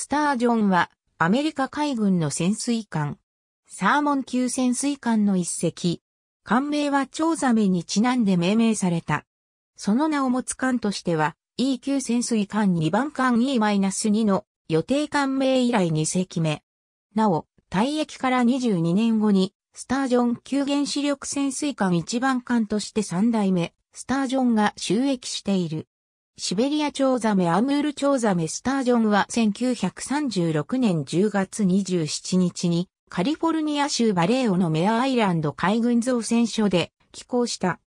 スタージョンはアメリカ海軍の潜水艦。サーモン級潜水艦の一隻。艦名は蝶ザメにちなんで命名された。その名を持つ艦としては E 級潜水艦2番艦 E-2 の予定艦名以来2隻目。なお、退役から22年後にスタージョン級原子力潜水艦1番艦として3代目、スタージョンが収益している。シベリアチョウザメアムールチョウザメスタージョンは1936年10月27日にカリフォルニア州バレーオのメアアイランド海軍造船所で寄港した。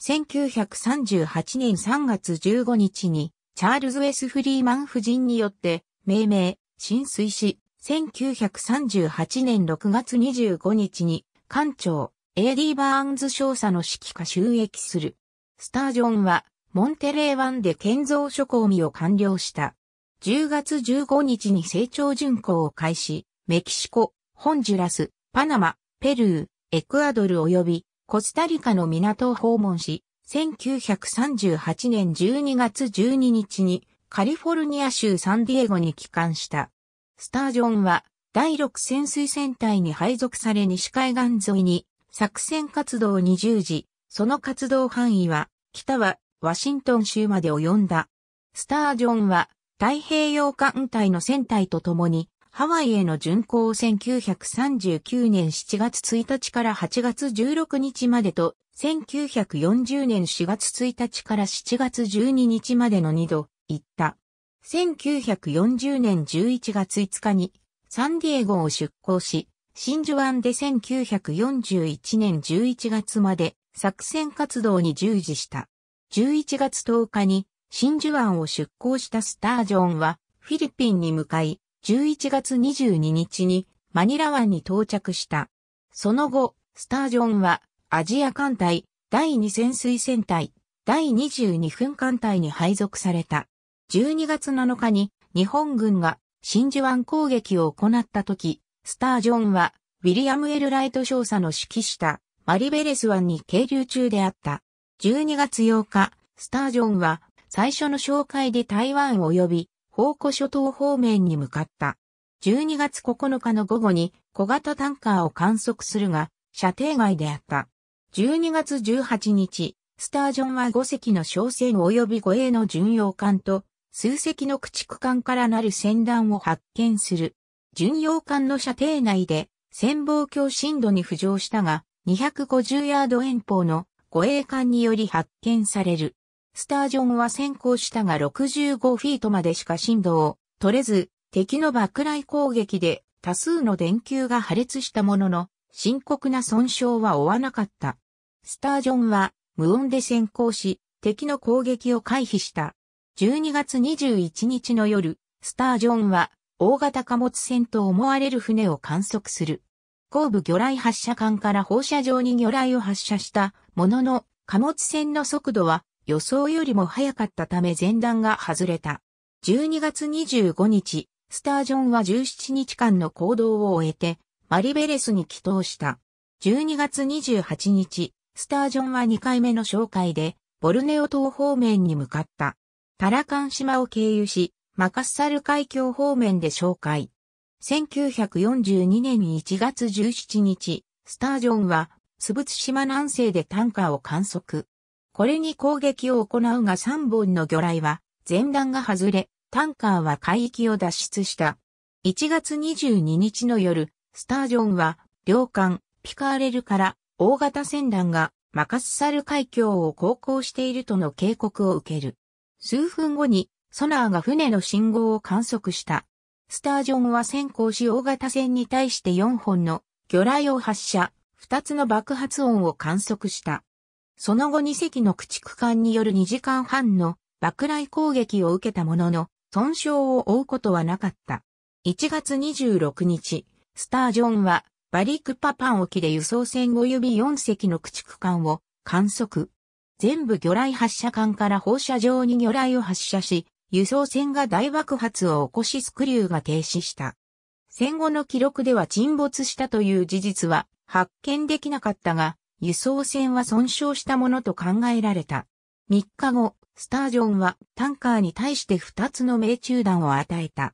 1938年3月15日にチャールズ・ウェス・フリーマン夫人によって命名、浸水し、1938年6月25日に艦長、エイディ・バーンズ少佐の指揮下収益する。スタージョンはモンテレー湾で建造諸行みを完了した。10月15日に成長巡航を開始、メキシコ、ホンジュラス、パナマ、ペルー、エクアドル及びコスタリカの港を訪問し、1938年12月12日にカリフォルニア州サンディエゴに帰還した。スタージョンは第6潜水船隊に配属され西海岸沿いに作戦活動に従事、その活動範囲は北はワシントン州まで及んだ。スタージョンは太平洋艦隊の船隊と共にハワイへの巡航を1939年7月1日から8月16日までと、1940年4月1日から7月12日までの2度、行った。1940年11月5日に、サンディエゴを出港し、真珠湾で1941年11月まで作戦活動に従事した。11月10日に真珠湾を出港したスタージョンはフィリピンに向かい、11月22日にマニラ湾に到着した。その後、スタージョンはアジア艦隊第2潜水船隊第22分艦隊に配属された。12月7日に日本軍が真珠湾攻撃を行った時、スタージョンはウィリアム・エル・ライト少佐の指揮したマリベレス湾に係留中であった。12月8日、スタージョンは最初の紹介で台湾及び宝庫諸島方面に向かった。12月9日の午後に小型タンカーを観測するが、射程外であった。12月18日、スタージョンは5隻の商船及び護衛の巡洋艦と数隻の駆逐艦からなる船団を発見する。巡洋艦の射程内で潜望鏡深度に浮上したが、250ヤード遠方の護衛艦により発見される。スタージョンは先行したが65フィートまでしか振動を取れず、敵の爆雷攻撃で多数の電球が破裂したものの、深刻な損傷は負わなかった。スタージョンは無音で先行し、敵の攻撃を回避した。12月21日の夜、スタージョンは大型貨物船と思われる船を観測する。後部魚雷発射艦から放射状に魚雷を発射したものの、貨物船の速度は予想よりも速かったため前段が外れた。12月25日、スタージョンは17日間の行動を終えて、マリベレスに帰投した。12月28日、スタージョンは2回目の紹介で、ボルネオ島方面に向かった。タラカン島を経由し、マカッサル海峡方面で紹介。1942年1月17日、スタージョンは須仏島南西でタンカーを観測。これに攻撃を行うが3本の魚雷は前段が外れ、タンカーは海域を脱出した。1月22日の夜、スタージョンは、領艦、ピカーレルから、大型船団が、マカスサル海峡を航行しているとの警告を受ける。数分後に、ソナーが船の信号を観測した。スタージョンは先行し大型船に対して4本の魚雷を発射。二つの爆発音を観測した。その後2隻の駆逐艦による2時間半の爆雷攻撃を受けたものの、損傷を負うことはなかった。1月26日、スタージョンはバリクパパン沖で輸送船及び4隻の駆逐艦を観測。全部魚雷発射艦から放射状に魚雷を発射し、輸送船が大爆発を起こしスクリューが停止した。戦後の記録では沈没したという事実は発見できなかったが、輸送船は損傷したものと考えられた。3日後、スタージョンはタンカーに対して2つの命中弾を与えた。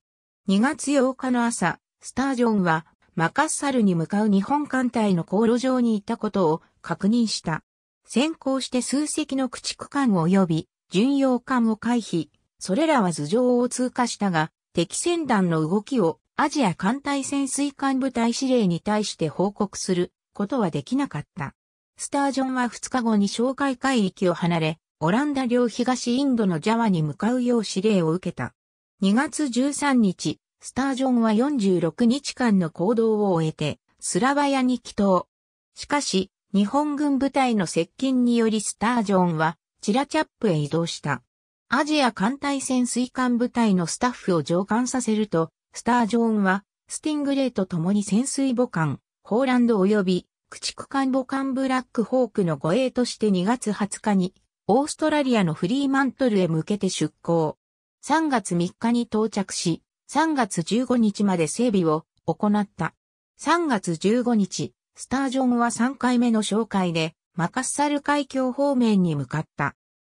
2月8日の朝、スタージョンはマカッサルに向かう日本艦隊の航路上にいたことを確認した。先行して数隻の駆逐艦及び巡洋艦を回避、それらは頭上を通過したが、敵船団の動きをアジア艦隊潜水艦部隊指令に対して報告することはできなかった。スタージョンは2日後に哨戒海域を離れ、オランダ領東インドのジャワに向かうよう指令を受けた。2月13日、スタージョンは46日間の行動を終えて、スラバヤに帰島。しかし、日本軍部隊の接近によりスタージョンは、チラチャップへ移動した。アジア艦隊潜水艦部隊のスタッフを上官させると、スター・ジョーンは、スティングレイと共に潜水母艦、ホーランド及び、駆逐艦母艦ブラックホークの護衛として2月20日に、オーストラリアのフリーマントルへ向けて出港。3月3日に到着し、3月15日まで整備を行った。3月15日、スタージョンは3回目の紹介で、マカッサル海峡方面に向かった。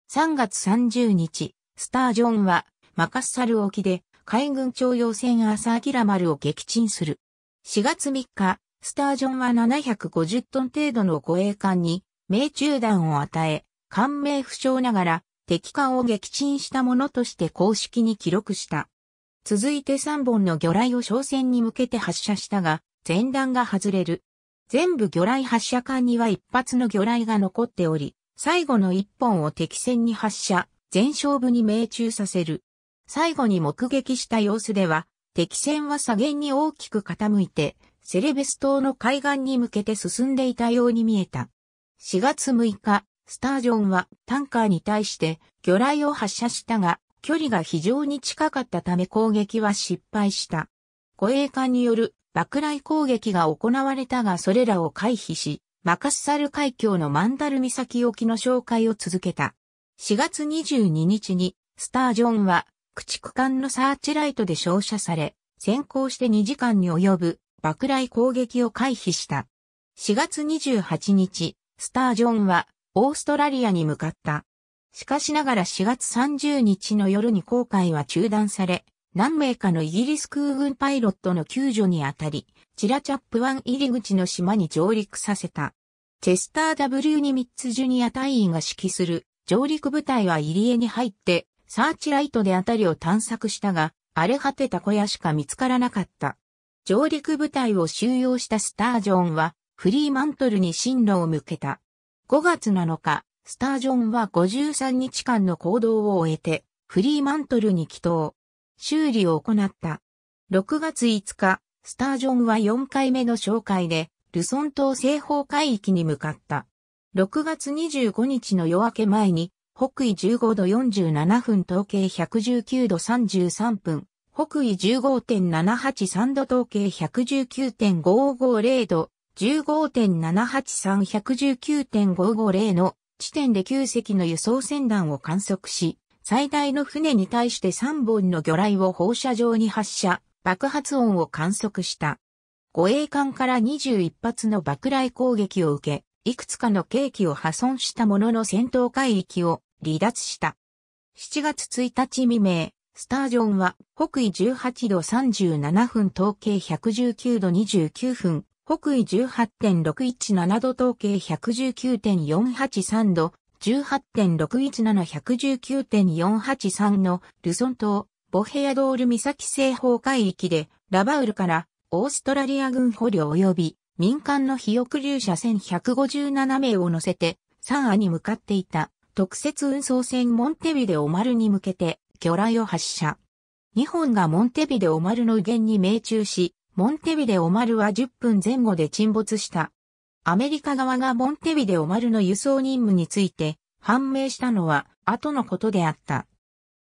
3月30日、スタージョンはマカッサル沖で海軍徴用船朝明丸を撃沈する。4月3日、スタージョンは750トン程度の護衛艦に命中弾を与え、艦名不詳ながら敵艦を撃沈したものとして公式に記録した。続いて3本の魚雷を商船に向けて発射したが、前段が外れる。全部魚雷発射管には一発の魚雷が残っており、最後の一本を敵船に発射、全勝部に命中させる。最後に目撃した様子では、敵船は左舷に大きく傾いて、セレベス島の海岸に向けて進んでいたように見えた。4月6日、スタージョンはタンカーに対して魚雷を発射したが、距離が非常に近かったため攻撃は失敗した。護衛艦による爆雷攻撃が行われたがそれらを回避し、マカッサル海峡のマンダル岬沖の紹介を続けた。4月22日に、スタージョンは駆逐艦のサーチライトで照射され、先行して2時間に及ぶ爆雷攻撃を回避した。4月28日、スタージョンはオーストラリアに向かった。しかしながら4月30日の夜に航海は中断され、何名かのイギリス空軍パイロットの救助にあたり、チラチャップ湾入り口の島に上陸させた。チェスター W ニミッツジュニア隊員が指揮する上陸部隊は入り江に入ってサーチライトで辺りを探索したが、荒れ果てた小屋しか見つからなかった。上陸部隊を収容したスタージョンは、フリーマントルに進路を向けた。5月7日、スタージョンは53日間の行動を終えて、フリーマントルに帰投。修理を行った。6月5日、スタージョンは4回目の紹介で、ルソン島西方海域に向かった。6月25日の夜明け前に、北緯15度47分統計119度33分、北緯15.783度統計119.550度、1 5 7 8 3 1 1 9 5 5 0の地点で9隻の輸送船団を観測し、最大の船に対して3本の魚雷を放射状に発射、爆発音を観測した。護衛艦から21発の爆雷攻撃を受け、いくつかの計器を破損したものの戦闘海域を離脱した。7月1日未明、スタージョンは北緯18度37分統計119度29分、北緯18.617度統計119.483度、18.617119.483のルソン島、ボヘアドール岬西方海域で、ラバウルからオーストラリア軍捕虜及び民間の肥沃流者1157名を乗せて、サンアに向かっていた。特設運送船モンテビデオルに向けて、魚雷を発射。2本がモンテビデオルの右舷に命中し、モンテビデオルは10分前後で沈没した。アメリカ側がモンテビデオルの輸送任務について判明したのは後のことであった。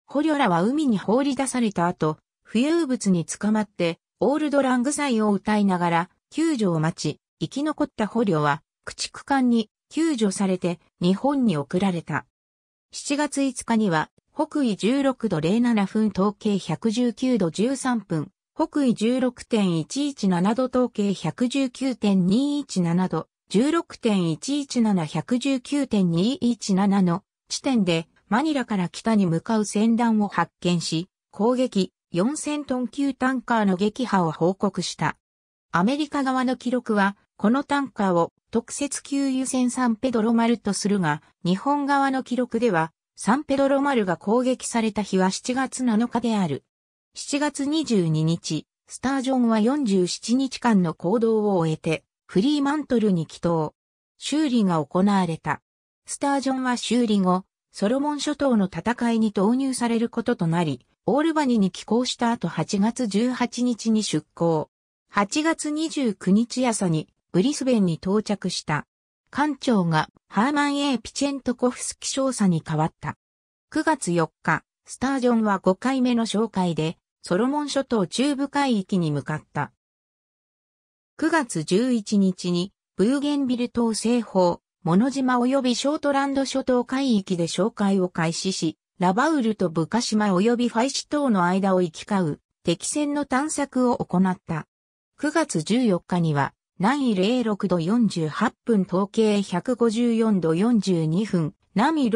捕虜らは海に放り出された後、浮遊物に捕まってオールドラングサイを歌いながら救助を待ち、生き残った捕虜は駆逐艦に救助されて日本に送られた。7月5日には、北緯16度07分統計119度13分、北緯16.117度統計119.217度、16.117119.217の地点でマニラから北に向かう船団を発見し、攻撃4000トン級タンカーの撃破を報告した。アメリカ側の記録は、このタンカーを特設給油船サンペドロマルとするが、日本側の記録では、サンペドロマルが攻撃された日は7月7日である。7月22日、スタージョンは47日間の行動を終えて、フリーマントルに帰島。修理が行われた。スタージョンは修理後、ソロモン諸島の戦いに投入されることとなり、オールバニに寄港した後8月18日に出港。8月29日朝にブリスベンに到着した。艦長がハーマン・ A・ ピチェントコフスキ少佐に変わった。9月4日、スタージョンは5回目の紹介で、ソロモン諸島中部海域に向かった。9月11日に、ブーゲンビル島西方、モノ島及びショートランド諸島海域で紹介を開始し、ラバウルとブカ島及びファイシ島の間を行き交う敵船の探索を行った。9月14日には南緯06度48分統計154度42分、南緯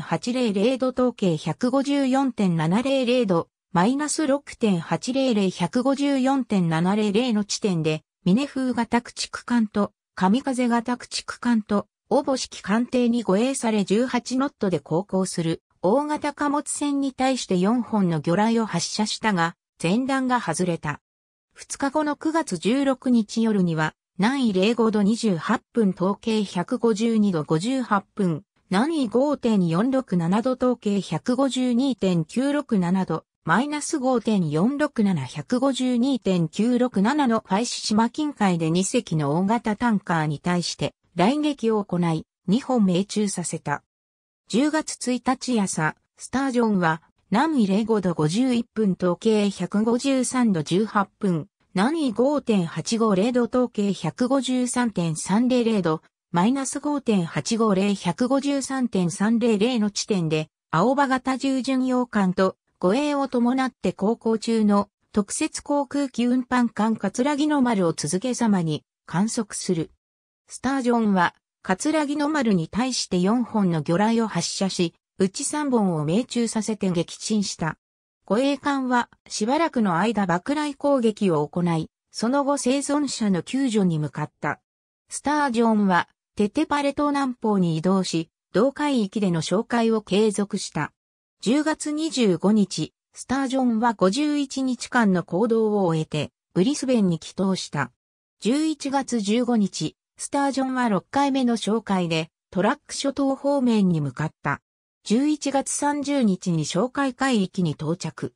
6.800度統計154.700度、マイナス6.800154.700の地点で、峰風型駆逐艦と、神風型駆逐艦と、おぼしき艦艇に護衛され18ノットで航行する、大型貨物船に対して4本の魚雷を発射したが、前段が外れた。2日後の9月16日夜には、南緯05度28分統計152度58分、南緯5.467度統計152.967度、マイナス5 4 6 7 1 5 2 9 6 7のパイシ島近海で2隻の大型タンカーに対して来撃を行い、2本命中させた。10月1日朝、スタージョンは南緯05度51分統計153度18分、南緯5.850度統計153.300度、マイナス5.850153.300の地点で、青葉型従順洋艦と護衛を伴って航行中の特設航空機運搬艦葛木の丸を続けざまに観測する。スタージョンは葛木の丸に対して4本の魚雷を発射し、うち3本を命中させて撃沈した。護衛艦はしばらくの間爆雷攻撃を行い、その後生存者の救助に向かった。スタージョンはテテパレ島南方に移動し、同海域での紹介を継続した。10月25日、スタージョンは51日間の行動を終えて、ブリスベンに帰投した。11月15日、スタージョンは6回目の紹介で、トラック諸島方面に向かった。11月30日に哨戒海域に到着。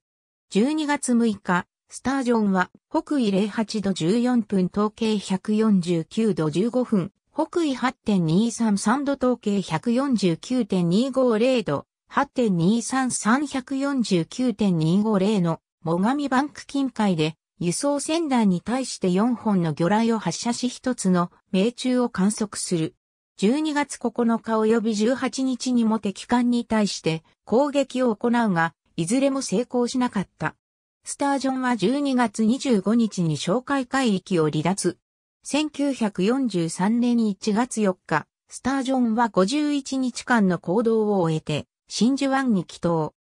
12月6日、スタージョンは北緯08度14分統計149度15分、北緯8.233度統計149.250度、8.233149.250の最上バンク近海で輸送船団に対して4本の魚雷を発射し1つの命中を観測する。12月9日及び18日にも敵艦に対して攻撃を行うが、いずれも成功しなかった。スタージョンは12月25日に哨戒海域を離脱。1943年1月4日、スタージョンは51日間の行動を終えて、真珠湾に帰島。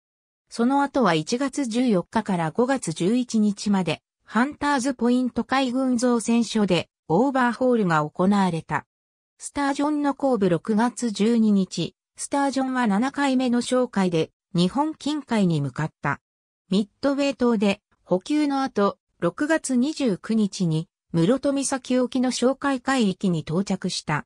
その後は1月14日から5月11日まで、ハンターズポイント海軍造船所でオーバーホールが行われた。スタージョンの後部6月12日、スタージョンは7回目の紹介で日本近海に向かった。ミッドウェイ島で補給の後、6月29日に室戸岬沖の紹介海域に到着した。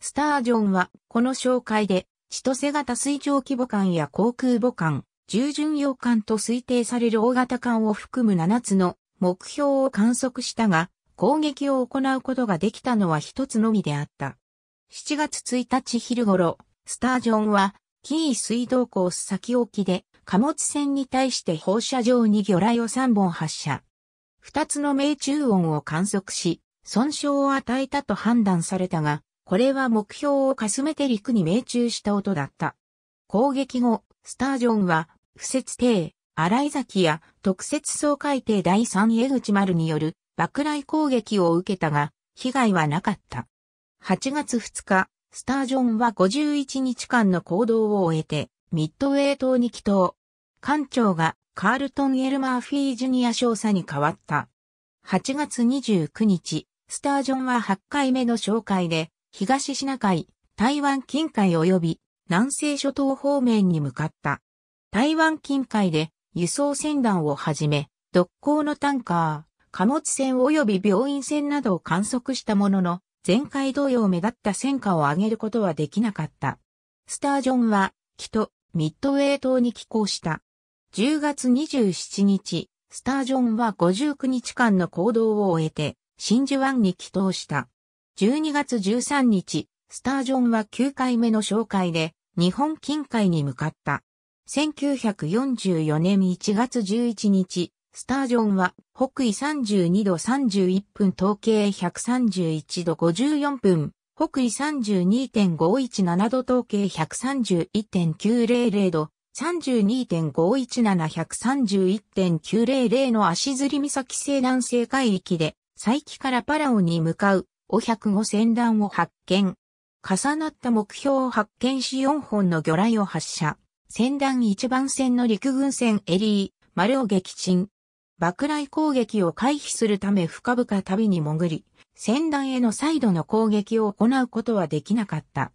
スタージョンはこの紹介で千歳型水上規模艦や航空母艦、従順洋艦と推定される大型艦を含む7つの目標を観測したが、攻撃を行うことができたのは1つのみであった。7月1日昼頃、スタージョンは、キー水道コース先沖で、貨物船に対して放射状に魚雷を3本発射。2つの命中音を観測し、損傷を与えたと判断されたが、これは目標をかすめて陸に命中した音だった。攻撃後、スタージョンは、不設艇、荒井崎や特設総海艇第3江口丸による爆雷攻撃を受けたが、被害はなかった。8月2日、スタージョンは51日間の行動を終えて、ミッドウェー島に帰島。艦長がカールトン・エルマーフィー・ジュニア少佐に変わった。8月29日、スタージョンは8回目の紹介で、東シナ海、台湾近海及び南西諸島方面に向かった。台湾近海で輸送船団をはじめ、独行のタンカー、貨物船及び病院船などを観測したものの、前回同様目立った戦果を上げることはできなかった。スタージョンは、木とミッドウェイ島に寄港した。10月27日、スタージョンは59日間の行動を終えて、真珠湾に寄港した。12月13日、スタージョンは9回目の紹介で、日本近海に向かった。1944年1月11日、スタージョンは北緯32度31分統計131度54分、北緯32.517度統計131.900度、32.517131.900の足摺岬西南西海域で、最伯からパラオに向かう、お百0 5船団を発見。重なった目標を発見し4本の魚雷を発射。船団1番船の陸軍船エリー、丸を撃沈。爆雷攻撃を回避するため深々旅に潜り、船団への再度の攻撃を行うことはできなかった。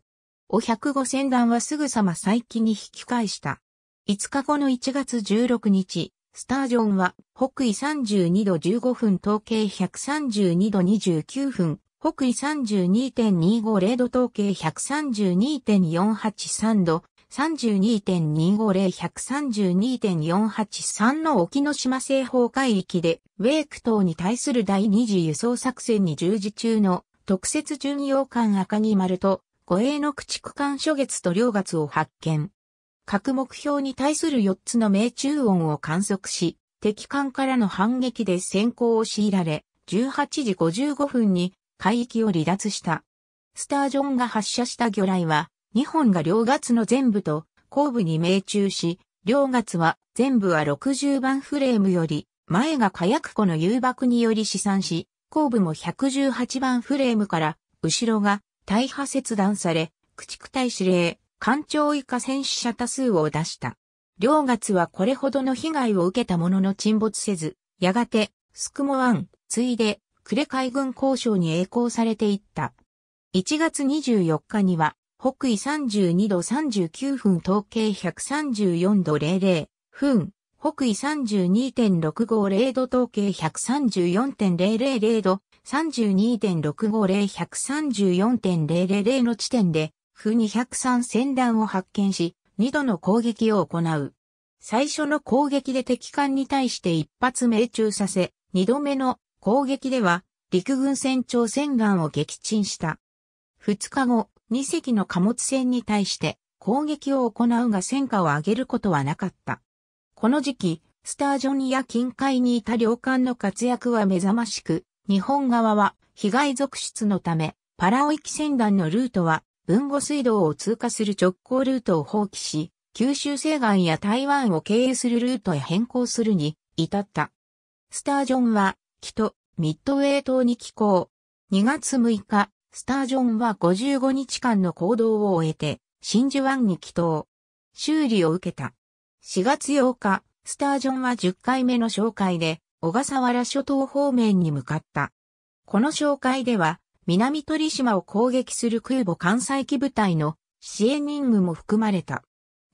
お百0 5船団はすぐさま再起に引き返した。5日後の1月16日、スタージョンは北緯32度15分統計132度29分、北緯32.250度統計132.483度、32.250-132.483の沖ノ島西方海域で、ウェーク島に対する第二次輸送作戦に従事中の特設巡洋艦赤木丸と、護衛の駆逐艦初月と両月を発見。各目標に対する4つの命中音を観測し、敵艦からの反撃で先行を強いられ、18時55分に海域を離脱した。スタージョンが発射した魚雷は、2本が両月の全部と後部に命中し、両月は全部は60番フレームより、前が火薬庫の誘爆により試算し、後部も118番フレームから、後ろが大破切断され、駆逐隊指令、艦長以下戦死者多数を出した。両月はこれほどの被害を受けたものの沈没せず、やがて、スクモ湾、ついで、呉海軍交渉に栄光されていった。1月24日には、北緯32度39分統計134度00分、北緯32.650度統計134.000度、32.650134.000の地点で、負203船団を発見し、2度の攻撃を行う。最初の攻撃で敵艦に対して一発命中させ、2度目の攻撃では陸軍船長船艦を撃沈した。2日後、2隻の貨物船に対して攻撃を行うが戦果を上げることはなかった。この時期、スタージョンや近海にいた領艦の活躍は目覚ましく、日本側は被害続出のため、パラオ行き船団のルートは、文後水道を通過する直行ルートを放棄し、九州西岸や台湾を経由するルートへ変更するに至った。スタージョンは、北、ミッドウェー島に寄港。2月6日、スタージョンは55日間の行動を終えて、真珠湾に帰島。修理を受けた。4月8日、スタージョンは10回目の紹介で、小笠原諸島方面に向かった。この紹介では、南鳥島を攻撃する空母艦載機部隊の支援任務も含まれた。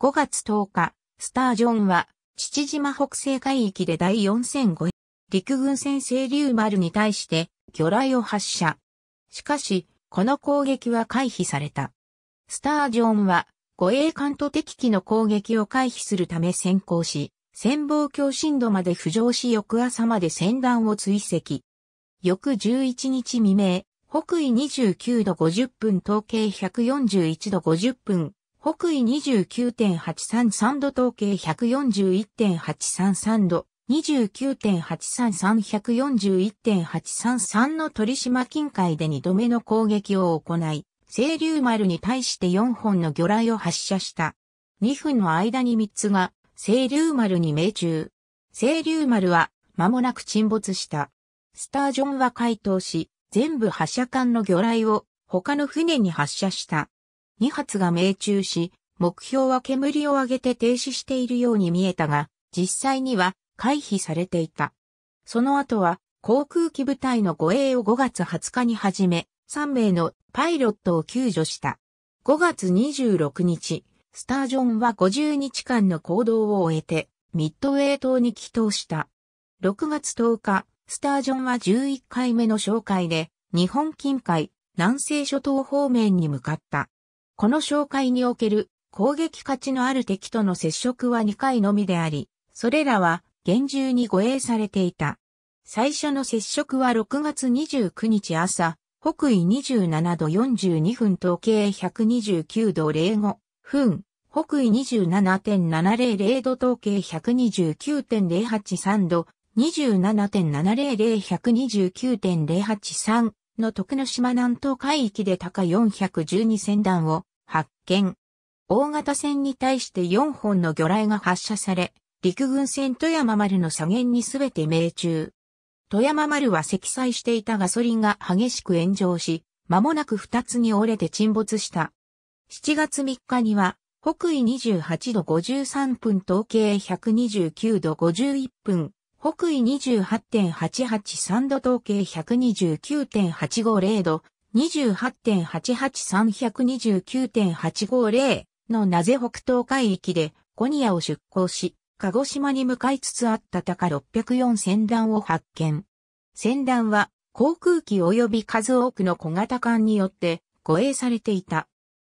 5月10日、スタージョンは、父島北西海域で第4 0 0陸軍船清流丸に対して魚雷を発射。しかし、この攻撃は回避された。スタージョンは護衛艦と敵機の攻撃を回避するため先行し、潜望鏡深度まで浮上し翌朝まで船団を追跡。翌11日未明、北緯29度50分統計141度50分、北緯29.833度統計141.833度、29.83341.833の鳥島近海で2度目の攻撃を行い、清流丸に対して4本の魚雷を発射した。2分の間に3つが清流丸に命中。清流丸は間もなく沈没した。スタージョンは回答し、全部発射管の魚雷を他の船に発射した。2発が命中し、目標は煙を上げて停止しているように見えたが、実際には回避されていた。その後は航空機部隊の護衛を5月20日に始め、3名のパイロットを救助した。5月26日、スタージョンは50日間の行動を終えて、ミッドウェイ島に帰島した。6月10日、スタージョンは11回目の紹介で、日本近海、南西諸島方面に向かった。この紹介における攻撃価値のある敵との接触は2回のみであり、それらは厳重に護衛されていた。最初の接触は6月29日朝、北緯27度42分統計129度05分、北緯27.700度統計129.083度、27.700-129.083の徳之島南東海域で高412船団を発見。大型船に対して4本の魚雷が発射され、陸軍船富山丸の左舷にすべて命中。富山丸は積載していたガソリンが激しく炎上し、間もなく二つに折れて沈没した。7月3日には、北緯28度53分統計129度51分、北緯28.883度統計129.850度、28.88329.850のなぜ北東海域でコニアを出港し、鹿児島に向かいつつあった高604船団を発見。船団は航空機及び数多くの小型艦によって護衛されていた。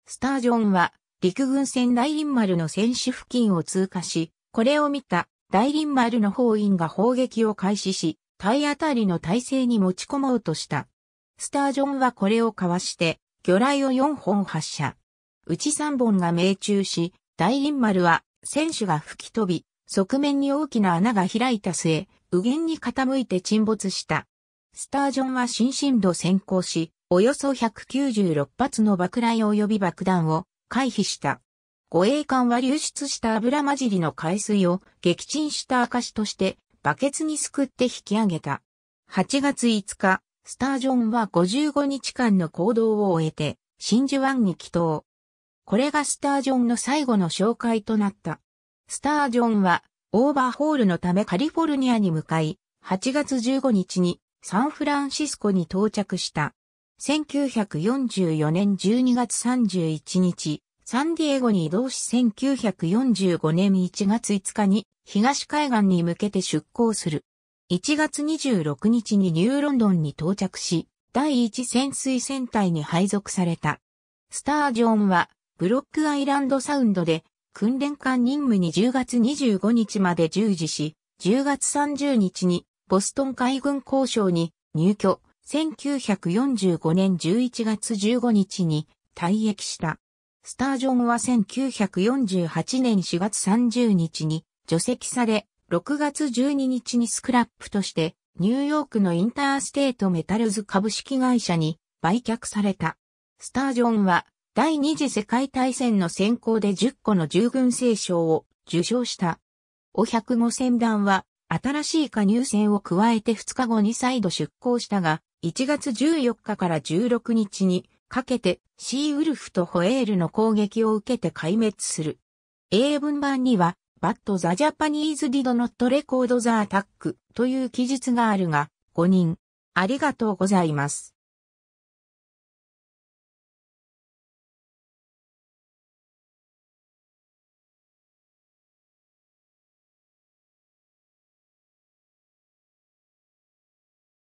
スタージョンは陸軍船大輪丸の選手付近を通過し、これを見た大輪丸の砲員が砲撃を開始し、体当たりの体制に持ち込もうとした。スタージョンはこれをかわして、魚雷を4本発射。うち3本が命中し、大輪丸は選手が吹き飛び、側面に大きな穴が開いた末、右舷に傾いて沈没した。スタージョンは新進度先行し、およそ196発の爆雷及び爆弾を回避した。護衛艦は流出した油混じりの海水を撃沈した証としてバケツにすくって引き上げた。8月5日、スタージョンは55日間の行動を終えて真珠湾に帰投。これがスタージョンの最後の紹介となった。スタージョンはオーバーホールのためカリフォルニアに向かい、8月15日にサンフランシスコに到着した。1944年12月31日、サンディエゴに移動し1945年1月5日に東海岸に向けて出港する。1月26日にニューロンドンに到着し、第一潜水船隊に配属された。スタージョンは、ブロックアイランドサウンドで訓練艦任務に10月25日まで従事し、10月30日にボストン海軍交渉に入居、1945年11月15日に退役した。スタージョンは1948年4月30日に除籍され、6月12日にスクラップとしてニューヨークのインターステートメタルズ株式会社に売却された。スタージョンは第二次世界大戦の選考で10個の従軍聖賞を受賞した。お百0 5戦団は新しい加入戦を加えて2日後に再度出港したが、1月14日から16日にかけてシーウルフとホエールの攻撃を受けて壊滅する。英文版には、バットザジャパニーズディドノットレコードザアタックという記述があるが、5人。ありがとうございます。